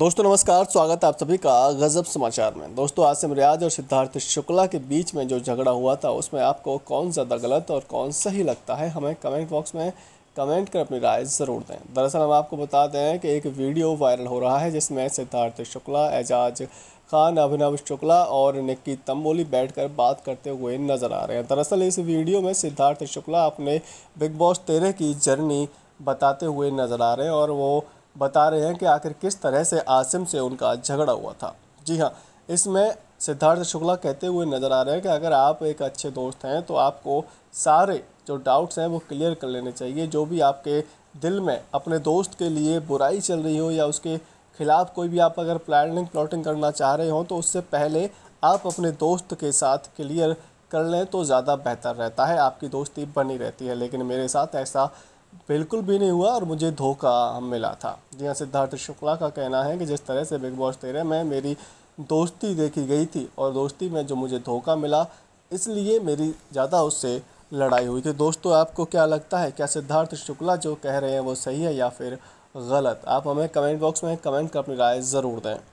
दोस्तों नमस्कार स्वागत है आप सभी का गज़ब समाचार में दोस्तों आसिम रियाज और सिद्धार्थ शुक्ला के बीच में जो झगड़ा हुआ था उसमें आपको कौन ज़्यादा गलत और कौन सही लगता है हमें कमेंट बॉक्स में कमेंट कर अपनी राय ज़रूर दें दरअसल हम आपको बता दें कि एक वीडियो वायरल हो रहा है जिसमें सिद्धार्थ शुक्ला एजाज खान अभिनव शुक्ला और निक्की तंबोली बैठकर बात करते हुए नज़र आ रहे हैं दरअसल इस वीडियो में सिद्धार्थ शुक्ला अपने बिग बॉस तेरह की जर्नी बताते हुए नज़र आ रहे हैं और वो बता रहे हैं कि आखिर किस तरह से आसिम से उनका झगड़ा हुआ था जी हाँ इसमें सिद्धार्थ शुक्ला कहते हुए नज़र आ रहे हैं कि अगर आप एक अच्छे दोस्त हैं तो आपको सारे जो डाउट्स हैं वो क्लियर कर लेने चाहिए जो भी आपके दिल में अपने दोस्त के लिए बुराई चल रही हो या उसके खिलाफ कोई भी आप अगर प्लानिंग प्लॉटिंग करना चाह रहे हो तो उससे पहले आप अपने दोस्त के साथ क्लियर कर लें तो ज़्यादा बेहतर रहता है आपकी दोस्ती बनी रहती है लेकिन मेरे साथ ऐसा बिल्कुल भी नहीं हुआ और मुझे धोखा मिला था जी हाँ सिद्धार्थ शुक्ला का कहना है कि जिस तरह से बिग बॉस तेरह में मेरी दोस्ती देखी गई थी और दोस्ती में जो मुझे धोखा मिला इसलिए मेरी ज़्यादा उससे लड़ाई हुई थी दोस्तों आपको क्या लगता है क्या सिद्धार्थ शुक्ला जो कह रहे हैं वो सही है या फिर गलत आप हमें कमेंट बॉक्स में कमेंट कर अपनी राय ज़रूर दें